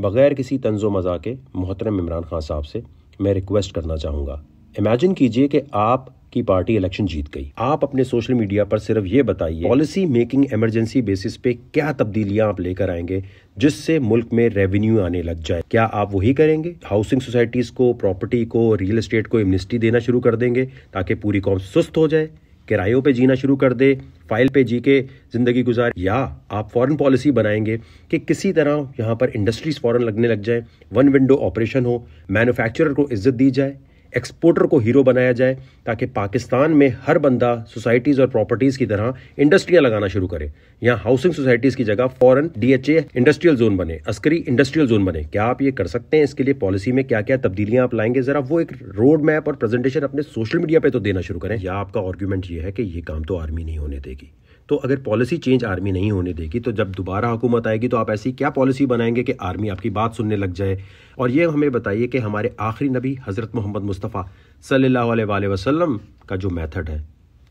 बग़ैर किसी तंजो मज़ा के मोहतरम इमरान खान साहब से मैं रिक्वेस्ट करना चाहूँगा इमेजिन कीजिए कि आप की पार्टी इलेक्शन जीत गई आप अपने सोशल मीडिया पर सिर्फ ये बताइए पॉलिसी मेकिंग इमरजेंसी बेसिस पे क्या तब्दीलियां आप लेकर आएंगे जिससे मुल्क में रेवेन्यू आने लग जाए क्या आप वही करेंगे हाउसिंग सोसाइटीज को प्रॉपर्टी को रियल एस्टेट को इमनिस्टी देना शुरू कर देंगे ताकि पूरी कौम सुस्त हो जाए किरायों पर जीना शुरू कर दे फाइल पे जी के ज़िंदगी गुजार या आप फॉरेन पॉलिसी बनाएंगे कि किसी तरह यहाँ पर इंडस्ट्रीज़ फॉरेन लगने लग जाए वन विंडो ऑपरेशन हो मैन्युफैक्चरर को इज्जत दी जाए एक्सपोर्टर को हीरो बनाया जाए ताकि पाकिस्तान में हर बंदा सोसाइटीज़ और प्रॉपर्टीज़ की तरह इंडस्ट्रियाँ लगाना शुरू करे यहाँ हाउसिंग सोसाइटीज़ की जगह फ़ौरन डीएचए इंडस्ट्रियल जोन बने अस्करी इंडस्ट्रियल जोन बने क्या आप ये कर सकते हैं इसके लिए पॉलिसी में क्या क्या तब्दीलियाँ आप लाएंगे ज़रा वो एक रोड मैप और प्रेजेंटेशन अपने सोशल मीडिया पर तो देना शुरू करें या आपका आर्ग्यूमेंट ये है कि ये काम तो आर्मी नहीं होने देगी तो अगर पॉलिसी चेंज आर्मी नहीं होने देगी तो जब दोबारा हुकूमत आएगी तो आप ऐसी क्या पॉलिसी बनाएंगे कि आर्मी आपकी बात सुनने लग जाए और ये हमें बताइए कि हमारे आखिरी नबी हज़रत मोहम्मद मुस्तफ़ा सल्ला वसलम का जो मैथड है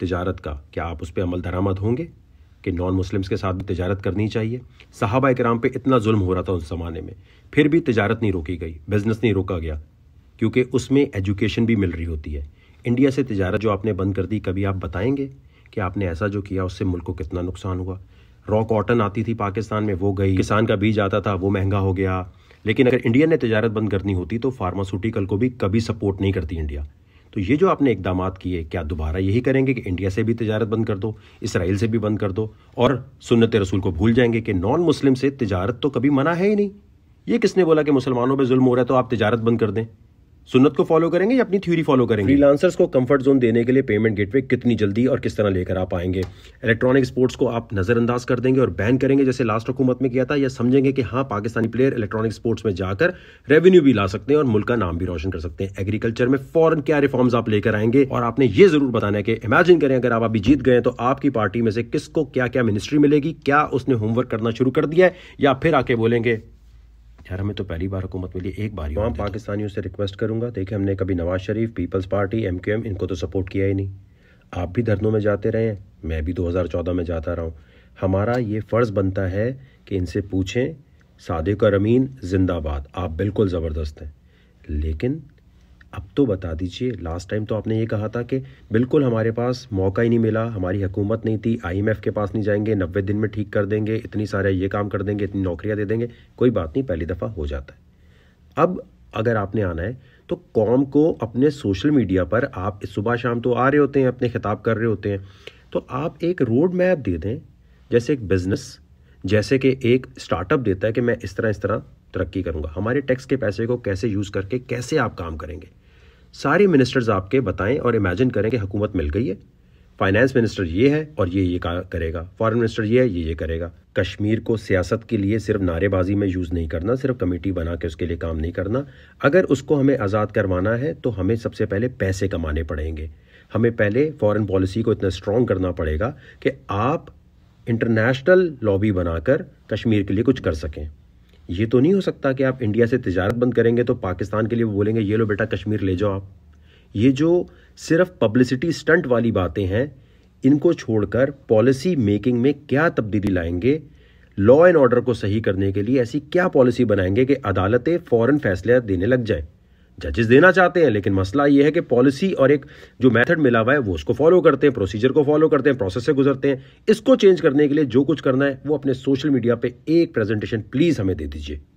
तजारत का क्या आप उस पर अमल दरामद होंगे कि नॉन मुस्लिम्स के साथ भी तजारत करनी चाहिए साहबा कराम पे इतना जुल्म हो रहा था उस ज़माने में फिर भी तजारत नहीं रोकी गई बिज़नेस नहीं रोका गया क्योंकि उसमें एजुकेशन भी मिल रही होती है इंडिया से तजारत जो आपने बंद कर दी कभी आप बताएंगे कि आपने ऐसा जो किया उससे मुल्क को कितना नुकसान हुआ रॉ कॉटन आती थी पाकिस्तान में वो गई किसान का बीज आता था वो महंगा हो गया लेकिन अगर इंडिया ने तजारत बंद करनी होती तो फार्मास्यूटिकल को भी कभी सपोर्ट नहीं करती इंडिया तो ये जो आपने इकदाम किए क्या दोबारा यही करेंगे कि इंडिया से भी तजारत बंद कर दो इसराइल से भी बंद कर दो और सुन्नत रसूल को भूल जाएंगे कि नॉन मुस्लिम से तजारत तो कभी मना है ही नहीं ये किसने बोला कि मुसलमानों पर जुल्म हो रहा है तो आप तजारत बंद कर दें सुन्नत को फॉलो करेंगे या अपनी थ्योरी फॉलो करेंगे फ्रीलांसर्स को कंफर्ट जोन देने के लिए पेमेंट गेटवे कितनी जल्दी और किस तरह लेकर आ पाएंगे इलेक्ट्रॉनिक स्पोर्ट्स को आप नज़रअंदाज कर देंगे और बैन करेंगे जैसे लास्ट हुकूमत में किया था या समझेंगे कि हाँ पाकिस्तानी प्लेयर इलेक्ट्रॉनिक स्पोर्ट्स में जाकर रेवेन्यू भी ला सकते हैं और मुल्क का नाम भी रोशन कर सकते हैं एग्रीकल्चर में फॉरन क्या रिफॉर्म्स आप लेकर आएंगे और आपने ये जरूर बताना है कि इमेजिन करें अगर आप अभी जीत गए तो आपकी पार्टी में से किसको क्या क्या मिनिस्ट्री मिलेगी क्या उसने होमवर्क करना शुरू कर दिया है या फिर आके बोलेंगे यार हमें तो पहली बार हुकूमत मिली एक बार तमाम हाँ, पाकिस्तानियों से रिक्वेस्ट करूँगा देखिए हमने कभी Nawaz Sharif People's Party M Q M इनको तो सपोर्ट किया ही नहीं आप भी धरनों में जाते रहे हैं मैं भी 2014 में जाता रहा हूँ हमारा ये फ़र्ज़ बनता है कि इनसे पूछें सादिक और अमीन जिंदाबाद आप बिल्कुल ज़बरदस्त हैं लेकिन अब तो बता दीजिए लास्ट टाइम तो आपने ये कहा था कि बिल्कुल हमारे पास मौका ही नहीं मिला हमारी हुकूमत नहीं थी आईएमएफ के पास नहीं जाएंगे नब्बे दिन में ठीक कर देंगे इतनी सारे ये काम कर देंगे इतनी नौकरियाँ दे देंगे कोई बात नहीं पहली दफ़ा हो जाता है अब अगर आपने आना है तो कॉम को अपने सोशल मीडिया पर आप सुबह शाम तो आ रहे होते हैं अपने खिताब कर रहे होते हैं तो आप एक रोड मैप दे दें जैसे एक बिज़नेस जैसे कि एक स्टार्टअप देता है कि मैं इस तरह इस तरह तरक्की करूंगा हमारे टैक्स के पैसे को कैसे यूज़ करके कैसे आप काम करेंगे सारे मिनिस्टर्स आपके बताएं और इमेजिन करें कि हुकूमत मिल गई है फाइनेंस मिनिस्टर ये है और ये ये करेगा फॉरेन मिनिस्टर ये है ये ये करेगा कश्मीर को सियासत के लिए सिर्फ नारेबाजी में यूज़ नहीं करना सिर्फ कमेटी बना के उसके लिए काम नहीं करना अगर उसको हमें आज़ाद करवाना है तो हमें सबसे पहले पैसे कमाने पड़ेंगे हमें पहले फॉरेन पॉलिसी को इतना स्ट्रॉन्ग करना पड़ेगा कि आप इंटरनेशनल लॉबी बनाकर कश्मीर के लिए कुछ कर सकें ये तो नहीं हो सकता कि आप इंडिया से तजारत बंद करेंगे तो पाकिस्तान के लिए वो बोलेंगे ये लो बेटा कश्मीर ले जाओ आप ये जो सिर्फ पब्लिसिटी स्टंट वाली बातें हैं इनको छोड़कर पॉलिसी मेकिंग में क्या तब्दीली लाएंगे लॉ एंड ऑर्डर को सही करने के लिए ऐसी क्या पॉलिसी बनाएंगे कि अदालतें फ़ौरन फैसले देने लग जाएं जजेस देना चाहते हैं लेकिन मसला ये है कि पॉलिसी और एक जो मेथड मिला हुआ है वो उसको फॉलो करते हैं प्रोसीजर को फॉलो करते हैं प्रोसेस से गुजरते हैं इसको चेंज करने के लिए जो कुछ करना है वो अपने सोशल मीडिया पे एक प्रेजेंटेशन प्लीज़ हमें दे दीजिए